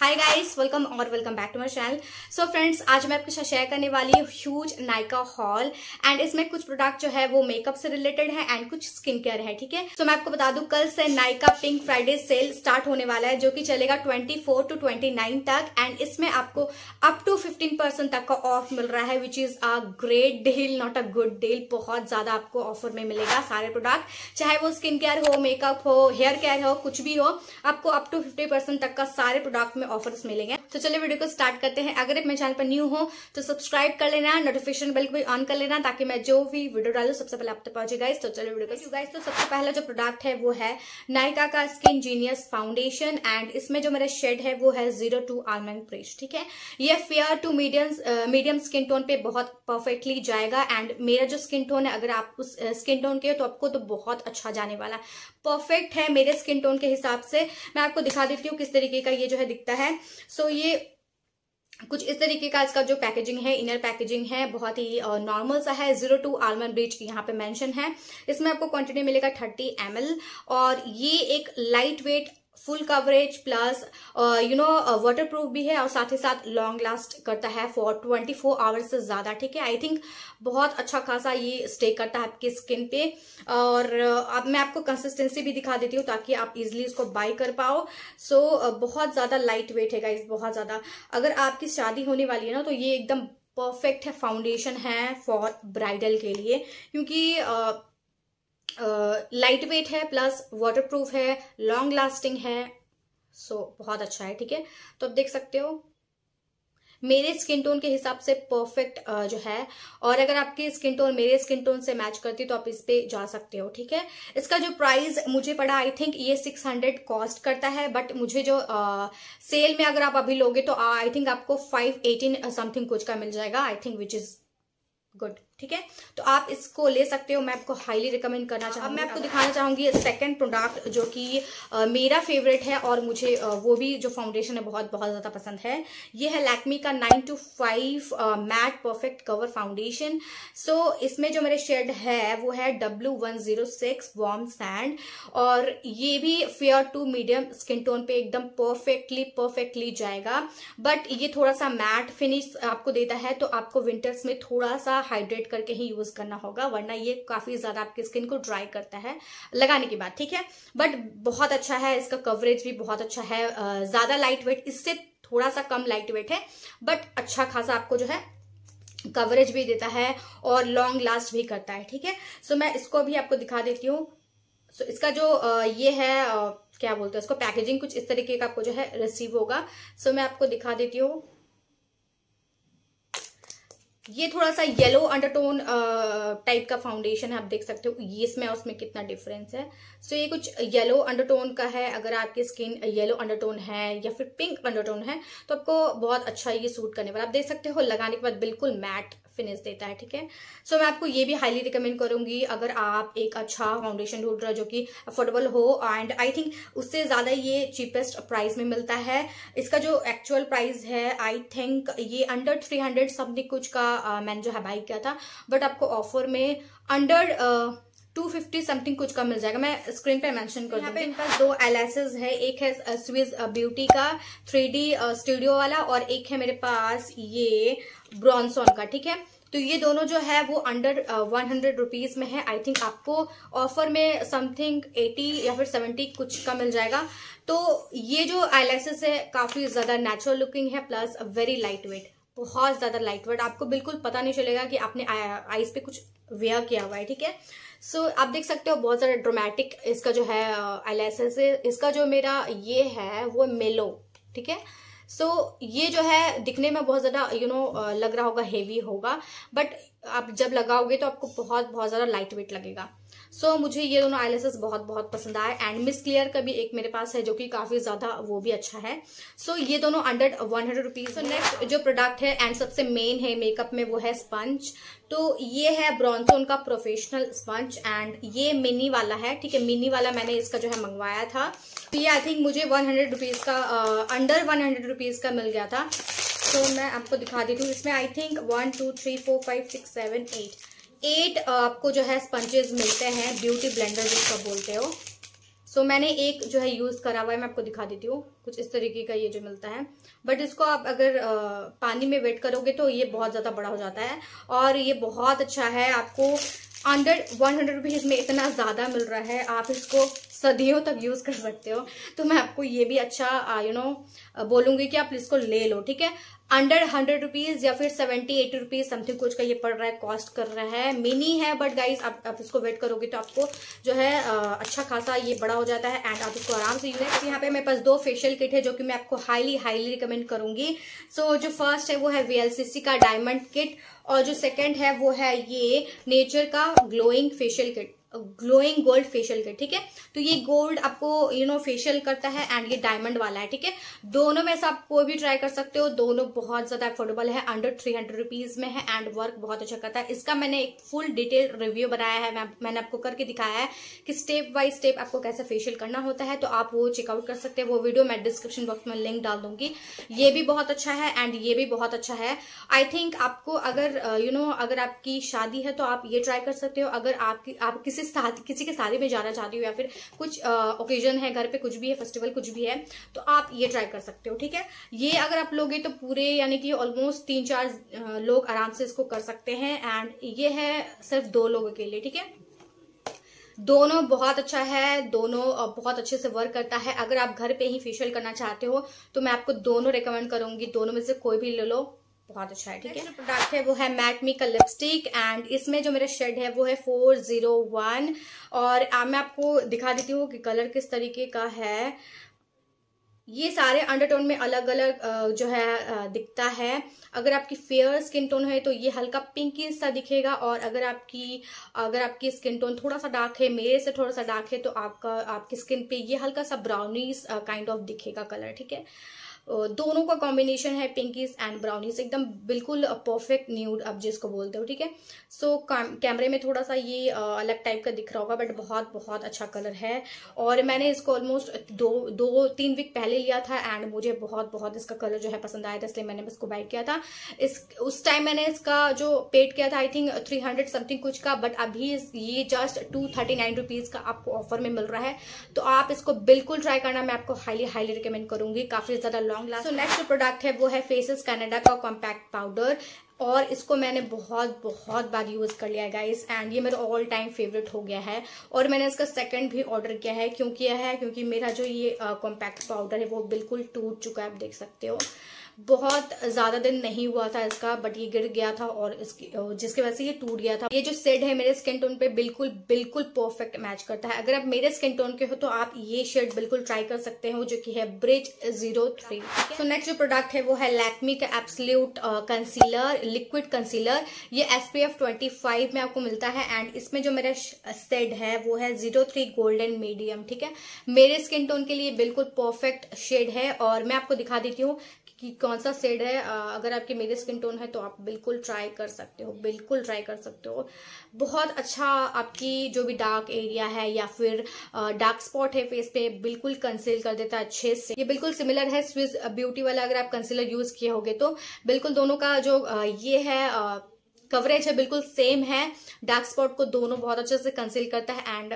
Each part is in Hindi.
हाय गाइस वेलकम और welcome back to my channel so friends आज मैं आपके साथ शेयर करने वाली हूँ ह्यूज नाइका हॉल एंड इसमें कुछ प्रोडक्ट जो है वो मेकअप से रिलेटेड है एंड कुछ स्किन केयर है ठीक है सो मैं आपको बता दूं कल से Nykaa pink Friday sale start होने वाला है जो कि चलेगा 24 टू 29 तक एंड इसमें आपको अप टू 15 तक का ऑफ मिल रहा है which is a great deal not a good deal बहुत ज्यादा आपको ऑफर में मिलेगा सारे प्रोडक्ट चाहे वो स्किन केयर हो मेकअप हो हेयर केयर हो कुछ भी हो आपको अप टू फिफ्टी तक का सारे प्रोडक्ट में ऑफर्स मिलेंगे तो चलिए वीडियो को स्टार्ट करते हैं अगर मेरे चैनल पर न्यू हो तो सब्सक्राइब कर लेना नोटिफिकेशन बेल को भी ऑन कर लेना ताकि मैं जो भी वीडियो डालू सबसे पहले आप तक पहुंचे गाइस तो चलिए वीडियो को गाइस तो सबसे पहला जो प्रोडक्ट है वो है नायका का स्किन जीनियस फाउंडेशन एंड इसमें जो मेरा शेड है वो है जीरो टू आलमंड प्रेस ठीक है ये fair to medium medium skin tone पे बहुत परफेक्टली जाएगा एंड मेरा जो स्किन टोन है अगर आप उस स्किन टोन के हो तो आपको तो बहुत अच्छा जाने वाला परफेक्ट है मेरे स्किन टोन के हिसाब से मैं आपको दिखा देती हूँ किस तरीके का ये जो है दिखता है है सो ये कुछ इस तरीके का इसका जो पैकेजिंग है इनर पैकेजिंग है बहुत ही नॉर्मल सा है जीरो टू आलमंड ब्रिज यहाँ पे मेंशन है इसमें आपको क्वांटिटी मिलेगा थर्टी एम और ये एक lightweight full coverage plus you know waterproof भी है और साथ ही साथ लॉन्ग लास्ट करता है फॉर 24 फोर आवर्स से ज़्यादा ठीक है आई थिंक बहुत अच्छा खासा ये स्टे करता है आपकी स्किन पे और uh, अब मैं आपको कंसिस्टेंसी भी दिखा देती हूँ ताकि आप इजिली इसको बाई कर पाओ सो so, uh, बहुत ज़्यादा लाइट वेट है इस बहुत ज़्यादा अगर आपकी शादी होने वाली है ना तो ये एकदम परफेक्ट है फाउंडेशन है फॉर ब्राइडल के लिए क्योंकि uh, लाइट वेट है प्लस वाटरप्रूफ है लॉन्ग लास्टिंग है सो so, बहुत अच्छा है ठीक है तो आप देख सकते हो मेरे स्किन टोन के हिसाब से परफेक्ट जो है और अगर आपकी स्किन टोन मेरे स्किन टोन से मैच करती तो आप इस पे जा सकते हो ठीक है इसका जो प्राइस मुझे पड़ा आई थिंक ये 600 कॉस्ट करता है बट मुझे जो आ, सेल में अगर आप अभी लोगे तो आई थिंक आपको 518 समथिंग कुछ का मिल जाएगा I think which is good ठीक है तो आप इसको ले सकते हो मैं आपको हाईली रिकमेंड करना चाहूँगा अब मैं आपको दिखाना चाहूँगी सेकंड प्रोडक्ट जो कि मेरा फेवरेट है और मुझे आ, वो भी जो फाउंडेशन है बहुत बहुत ज़्यादा पसंद है ये है लैक्मी का nine two five matte perfect cover foundation so इसमें जो मेरे शेड है वो है W one zero six warm sand और ये भी fair to medium skin tone पे एकदम परफेक्टली परफेक्टली जाएगा बट ये थोड़ा सा मैट फिनिश आपको देता है तो आपको विंटर्स में थोड़ा सा हाइड्रेट करके ही यूज करना होगा वरना ये काफी ज्यादा आपकी स्किन को ड्राई करता है लगाने के बाद ठीक है बट बहुत अच्छा है इसका कवरेज भी बहुत अच्छा है ज्यादा लाइट वेट इससे थोड़ा सा कम लाइट वेट है बट अच्छा खासा आपको जो है कवरेज भी देता है और लॉन्ग लास्ट भी करता है ठीक है सो मैं इसको भी आपको दिखा देती हूँ सो इसका जो ये है क्या बोलते हैं इसको पैकेजिंग कुछ इस तरीके का आपको जो है रिसीव होगा सो मैं आपको दिखा देती हूँ ये थोड़ा सा येलो अंडरटोन टाइप का फाउंडेशन है आप देख सकते हो ये इसमें और उसमें कितना डिफरेंस है सो so, ये कुछ येलो अंडरटोन का है अगर आपकी स्किन येलो अंडरटोन है या फिर पिंक अंडरटोन है तो आपको बहुत अच्छा ये सूट करने वाला आप देख सकते हो लगाने के बाद बिल्कुल मैट फिनिश देता है ठीक है सो मैं आपको ये भी हाईली रिकमेंड करूंगी अगर आप एक अच्छा फाउंडेशन ढूंढ रहे हो जो कि अफोर्डेबल हो एंड आई थिंक उससे ज़्यादा ये चीपेस्ट प्राइस में मिलता है इसका जो एक्चुअल प्राइस है आई थिंक ये अंडर थ्री हंड्रेड समथिंग कुछ का मैंने जो है बाई किया था बट आपको ऑफर में अंडर टू फिफ्टी समथिंग कुछ का मिल जाएगा मैं स्क्रीन पे मेंशन कर यहाँ पे इनका दो एल है एक है स्विज ब्यूटी का थ्री डी स्टूडियो वाला और एक है मेरे पास ये ब्रॉन्सॉन का ठीक है तो ये दोनों जो है वो अंडर वन हंड्रेड रुपीज में है आई थिंक आपको ऑफर में समथिंग एटी या फिर सेवेंटी कुछ का मिल जाएगा तो ये जो आईलाइसिस है काफी ज्यादा नेचुरल लुकिंग है प्लस वेरी लाइट वेट बहुत ज़्यादा लाइट वेट आपको बिल्कुल पता नहीं चलेगा कि आपने आइस पे कुछ वेयर किया हुआ है ठीक है सो so, आप देख सकते हो बहुत ज़्यादा ड्रोमेटिक इसका जो है एलेसेंस uh, इसका जो मेरा ये है वो मेलो ठीक है सो so, ये जो है दिखने में बहुत ज़्यादा यू नो uh, लग रहा होगा हेवी होगा बट आप जब लगाओगे तो आपको बहुत बहुत ज़्यादा लाइट वेट लगेगा सो so, मुझे ये दोनों आई बहुत बहुत पसंद आए एंड मिस क्लियर का भी एक मेरे पास है जो कि काफ़ी ज़्यादा वो भी अच्छा है सो so, ये दोनों under one hundred rupees next जो प्रोडक्ट है एंड सबसे मेन है मेकअप में वो है स्पंज तो ये है ब्रॉन्सोन का प्रोफेशनल स्पंज एंड ये मिनी वाला है ठीक है मिनी वाला मैंने इसका जो है मंगवाया था तो ये आई थिंक मुझे वन हंड्रेड रुपीज़ का अंडर वन हंड्रेड रुपीज़ का मिल गया था तो मैं आपको दिखा देती हूँ इसमें I think one two three four five six seven eight eight uh, आपको जो है स्पंजेस मिलते हैं ब्यूटी ब्लेंडर जिसको बोलते हो सो so, मैंने एक जो है यूज़ करा हुआ है मैं आपको दिखा देती हूँ कुछ इस तरीके का ये जो मिलता है बट इसको आप अगर आ, uh, पानी में वेट करोगे तो ये बहुत ज़्यादा बड़ा हो जाता है और ये बहुत अच्छा है आपको अंडर वन हंड्रेड रुपीज़ में इतना ज़्यादा मिल रहा है आप इसको सदियों तक यूज़ कर सकते हो तो मैं आपको ये भी अच्छा यू नो बोलूँगी कि आप इसको ले लो ठीक है अंडर हंड्रेड रुपीज़ या फिर सेवेंटी एटी रुपीज़ समथिंग कुछ का ये पड़ रहा है कॉस्ट कर रहा है मिनी है बट गाइज आप, आप इसको वेट करोगे तो आपको जो है आ, अच्छा खासा ये बड़ा हो जाता है एंड आप इसको आराम से यूज है यहाँ पे मेरे पास दो फेशियल किट है जो कि मैं आपको हाईली हाईली रिकमेंड करूँगी सो so, जो फर्स्ट है वो है वी का डायमंड किट और जो सेकेंड है वो है ये नेचर का glowing facial kit glowing gold facial के ठीक है तो ये गोल्ड आपको यू नो फेशियल करता है एंड ये डायमंड वाला है ठीक है दोनों में से आप कोई भी ट्राई कर सकते हो दोनों बहुत ज्यादा अफोर्डेबल है अंडर थ्री हंड्रेड रुपीज में है एंड वर्क बहुत अच्छा करता है इसका मैंने एक फुल डिटेल रिव्यू बनाया है मैं, मैंने आपको करके दिखाया है कि स्टेप बाय स्टेप आपको कैसे फेशियल करना होता है तो आप वो चेकआउट कर सकते हैं वो वीडियो मैं डिस्क्रिप्शन बॉक्स में लिंक डाल दूंगी ये भी बहुत अच्छा है एंड ये भी बहुत अच्छा है आई थिंक आपको अगर यू uh, नो know, अगर आपकी शादी है तो आप ये ट्राई कर सकते हो अगर आपकी आप किसी किसी साथ किसी के शादी में जाना चाहती हो या फिर कुछ ओकेजन है घर पे कुछ भी है फेस्टिवल कुछ भी है तो आप ये ट्राई कर सकते हो ठीक है ये अगर आप लोगे तो पूरे यानी कि ऑलमोस्ट तीन चार लोग आराम से इसको कर सकते हैं एंड ये है सिर्फ दो लोगों के लिए ठीक है दोनों बहुत अच्छा है दोनों बहुत अच्छे से वर्क करता है अगर आप घर पे ही फेशियल करना चाहते हो तो मैं आपको दोनों रेकमेंड करूंगी दोनों में से कोई भी ले लो बहुत अच्छा है ठीक है जो प्रोडक्ट है वो है मैटमी का लिपस्टिक एंड इसमें जो मेरा शेड है वो है फोर जीरो वन और आ, मैं आपको दिखा देती हूँ कि कलर किस तरीके का है ये सारे अंडरटोन में अलग अलग जो है दिखता है अगर आपकी फेयर स्किन टोन है तो ये हल्का पिंकी सा दिखेगा और अगर आपकी अगर आपकी स्किन टोन थोड़ा सा डार्क है मेरे से थोड़ा सा डार्क है तो आपका आपकी स्किन पे ये हल्का सा ब्राउनीस काइंड ऑफ दिखेगा कलर ठीक है दोनों का कॉम्बिनेशन है पिंकीज एंड ब्राउनीज एकदम बिल्कुल परफेक्ट न्यूड आप जिसको बोलते हो ठीक है सो कैमरे में थोड़ा सा ये अलग टाइप का दिख रहा होगा बट बहुत बहुत अच्छा कलर है और मैंने इसको ऑलमोस्ट दो दो तीन वीक पहले लिया था एंड मुझे बहुत बहुत इसका कलर जो है पसंद आया था इसलिए मैंने इसको बाइक किया था इस उस टाइम मैंने इसका जो पेड किया था I think three hundred something कुछ का बट अभी ये just two thirty nine rupees का आपको ऑफर में मिल रहा है तो आप इसको बिल्कुल ट्राई करना मैं आपको हाईली हाईली रिकमेंड करूंगी काफी ज्यादा long long last so next जो प्रोडक्ट है वो है फेसेस कनाडा का कॉम्पैक्ट पाउडर और इसको मैंने बहुत बहुत बार यूज़ कर लिया है गाइस एंड ये मेरा ऑल टाइम फेवरेट हो गया है और मैंने इसका सेकंड भी ऑर्डर किया है क्यों किया है क्योंकि मेरा जो ये कॉम्पैक्ट uh, पाउडर है वो बिल्कुल टूट चुका है आप देख सकते हो बहुत ज़्यादा दिन नहीं हुआ था इसका बट ये गिर गया था और इसकी जिसकी वजह से ये टूट गया था ये जो सेड है मेरे स्किन टोन पे बिल्कुल बिल्कुल परफेक्ट मैच करता है अगर आप मेरे स्किन टोन के हो तो आप ये शेड बिल्कुल ट्राई कर सकते हो जो कि है bridge zero three so next जो प्रोडक्ट है वो है लैक्मी का एप्सल्यूट कंसीलर लिक्विड कंसीलर ये एस पी ट्वेंटी फाइव में आपको मिलता है एंड इसमें जो मेरा सेड है वो है जीरो थ्री गोल्डन मीडियम ठीक है मेरे स्किन टोन के लिए बिल्कुल परफेक्ट शेड है और मैं आपको दिखा देती हूँ कि कौन सा सेड है अगर आपके मेरे स्किन टोन है तो आप बिल्कुल ट्राई कर सकते हो बिल्कुल ट्राई कर सकते हो बहुत अच्छा आपकी जो भी डार्क एरिया है या फिर डार्क स्पॉट है फेस पे बिल्कुल कंसील कर देता है अच्छे से ये बिल्कुल सिमिलर है स्विस ब्यूटी वाला अगर आप कंसीलर यूज किए होगे तो बिल्कुल दोनों का जो ये है कवरेज है बिल्कुल सेम है डार्क स्पॉट को दोनों बहुत अच्छे से कंसील करता है एंड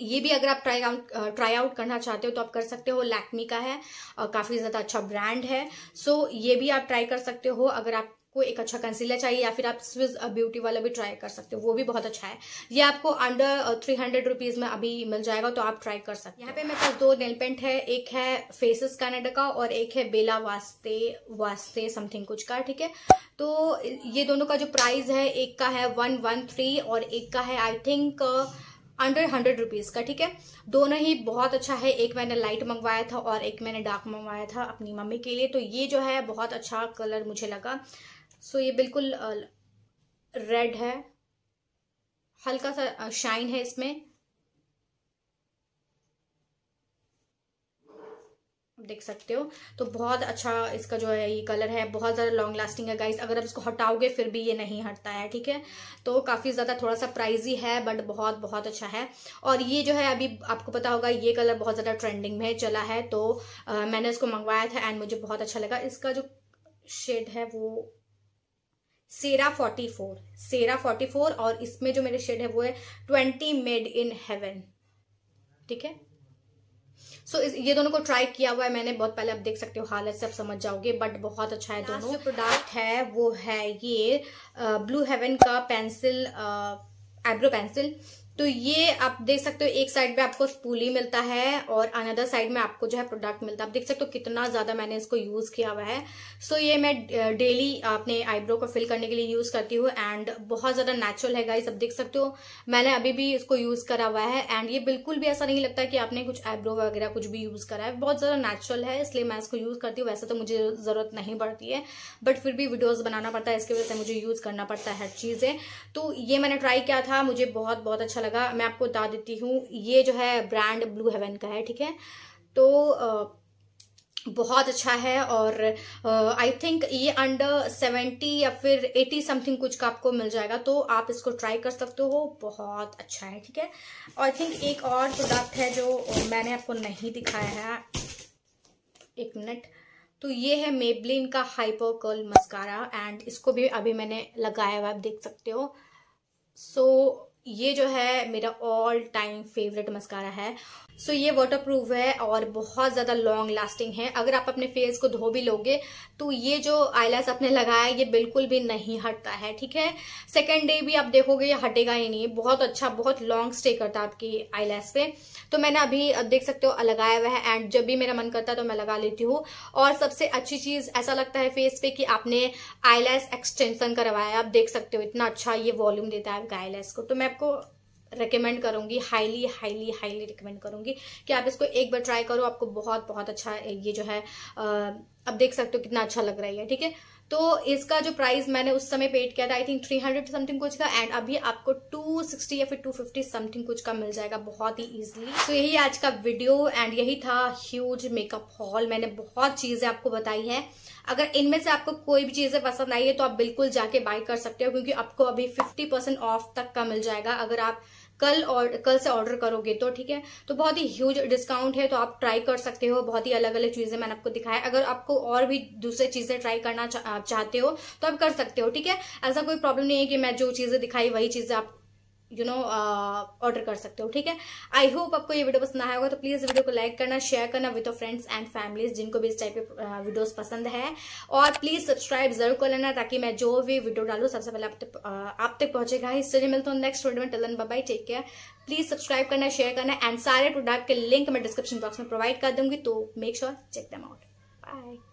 ये भी अगर आप ट्राई आउट ट्राई आउट करना चाहते हो तो आप कर सकते हो लैक्मी का है काफ़ी ज़्यादा अच्छा ब्रांड है सो ये भी आप ट्राई कर सकते हो अगर आप को एक अच्छा कंसीलर चाहिए या फिर आप स्विज ब्यूटी वाला भी ट्राई कर सकते हो वो भी बहुत अच्छा है ये आपको अंडर थ्री हंड्रेड रुपीज में अभी मिल जाएगा तो आप ट्राई कर सकते हो यहाँ पे मेरे पास दो नेल पेंट है एक है फेसेस कनाडा का और एक है बेला वास्ते वास्ते समथिंग कुछ का ठीक है तो ये दोनों का जो प्राइस है एक का है वन वन थ्री और एक का है I think under hundred rupees का ठीक है दोनों ही बहुत अच्छा है एक मैंने लाइट मंगवाया था और एक मैंने डार्क मंगवाया था अपनी मम्मी के लिए तो ये जो है बहुत अच्छा कलर मुझे लगा सो ये बिल्कुल रेड है हल्का सा शाइन है इसमें देख सकते हो तो बहुत अच्छा इसका जो है ये कलर है बहुत ज़्यादा लॉन्ग लास्टिंग है गाइस अगर आप इसको हटाओगे फिर भी ये नहीं हटता है ठीक है तो काफ़ी ज़्यादा थोड़ा सा प्राइजी है बट बहुत बहुत अच्छा है और ये जो है अभी आपको पता होगा ये कलर बहुत ज़्यादा ट्रेंडिंग में चला है तो आ, मैंने इसको मंगवाया था एंड मुझे बहुत अच्छा लगा इसका जो शेड है वो सेरा फोर्टी फोर सेरा फोर्टी फोर और इसमें जो मेरे शेड है वो है ट्वेंटी मेड इन हेवन ठीक है सो so, ये दोनों को ट्राई किया हुआ है मैंने बहुत पहले आप देख सकते हो हालत से आप समझ जाओगे बट बहुत अच्छा है दोनों प्रोडक्ट है वो है ये ब्लू हेवन का पेंसिल आईब्रो पेंसिल तो ये आप देख सकते हो एक साइड में आपको स्पूली मिलता है और अनदर साइड में आपको जो है प्रोडक्ट मिलता है आप देख सकते हो कितना ज़्यादा मैंने इसको यूज़ किया हुआ है सो so ये मैं डेली अपने आईब्रो को फिल करने के लिए यूज़ करती हूँ एंड बहुत ज़्यादा नेचुरल है गाइस आप देख सकते हो मैंने अभी भी इसको यूज़ करा हुआ है एंड ये बिल्कुल भी ऐसा नहीं लगता कि आपने कुछ आईब्रो वगैरह कुछ भी यूज़ करा है बहुत ज़्यादा नेचुरल है इसलिए मैं इसको यूज़ करती हूँ वैसे तो मुझे ज़रूरत नहीं पड़ती है बट फिर भी वीडियोज़ बनाना पड़ता है इसकी वजह से मुझे यूज़ करना पड़ता है हर चीज़ें तो ये मैंने ट्राई किया था मुझे बहुत बहुत अच्छा अच्छा लगा मैं आपको बता देती हूँ ये जो है ब्रांड ब्लू हेवन का है ठीक है तो बहुत अच्छा है और आई थिंक ये अंडर सेवेंटी या फिर एटी समथिंग कुछ का आपको मिल जाएगा तो आप इसको ट्राई कर सकते हो बहुत अच्छा है ठीक है और आई थिंक एक और प्रोडक्ट है जो मैंने आपको नहीं दिखाया है एक मिनट तो ये है मेबलिन का हाइपर कर्ल मस्कारा एंड इसको भी अभी मैंने लगाया हुआ आप देख सकते हो सो so, ये जो है मेरा ऑल टाइम फेवरेट मस्कारा है सो so, ये वाटर प्रूफ है और बहुत ज़्यादा लॉन्ग लास्टिंग है अगर आप अपने फेस को धो भी लोगे तो ये जो आईलैस आपने लगाया ये बिल्कुल भी नहीं हटता है ठीक है सेकेंड डे भी आप देखोगे ये हटेगा ही नहीं बहुत अच्छा बहुत लॉन्ग स्टे करता है आपकी आईलैस पे तो मैंने अभी देख सकते हो लगाया हुआ है एंड जब भी मेरा मन करता है तो मैं लगा लेती हूँ और सबसे अच्छी चीज़ ऐसा लगता है फेस पे कि आपने आईलैस एक्सटेंशन करवाया आप देख सकते हो इतना अच्छा ये वॉल्यूम देता है आपका आईलैस को तो मैं आपको रिकमेंड करूँगी हाईली हाईली हाईली रिकमेंड करूँगी कि आप इसको एक बार ट्राई करो आपको बहुत बहुत अच्छा ये जो है आप देख सकते हो कितना अच्छा लग रहा है ठीक है तो इसका जो प्राइस मैंने उस समय पेड किया था I think three hundred something कुछ का एंड अभी आपको टू सिक्सटी या फिर टू फिफ्टी समथिंग कुछ का मिल जाएगा बहुत ही ईजिली तो so, यही आज का वीडियो एंड यही था ह्यूज मेकअप हॉल मैंने बहुत चीज़ें आपको बताई हैं अगर इनमें से आपको कोई भी चीज़ें पसंद आई है तो आप बिल्कुल जाके बाय कर सकते हो क्योंकि आपको अभी फिफ्टी ऑफ तक का मिल जाएगा अगर आप कल और कल से ऑर्डर करोगे तो ठीक है तो बहुत ही ह्यूज डिस्काउंट है तो आप ट्राई कर सकते हो बहुत ही अलग अलग चीज़ें मैंने आपको दिखाया अगर आपको और भी दूसरे चीज़ें ट्राई करना चाहते हो तो आप कर सकते हो ठीक है ऐसा कोई प्रॉब्लम नहीं है कि मैं जो चीज़ें दिखाई वही चीज़ें आप यू नो ऑर्डर कर सकते हो ठीक है आई होप आपको ये वीडियो पसंद आया होगा तो प्लीज़ वीडियो को लाइक करना शेयर करना विद फ्रेंड्स एंड फैमिलीज जिनको भी इस टाइप के वीडियोस uh, पसंद है और प्लीज़ सब्सक्राइब जरूर कर लेना ताकि मैं जो भी वीडियो डालू सबसे पहले आप तक uh, आप तक पहुंचेगा इससे नहीं मिलता हूँ नेक्स्ट वीडियो में टलन bye take care please subscribe करना शेयर करना एंड सारे प्रोडक्ट के लिंक मैं डिस्क्रिप्शन बॉक्स में प्रोवाइड कर दूंगी तो make sure check them out bye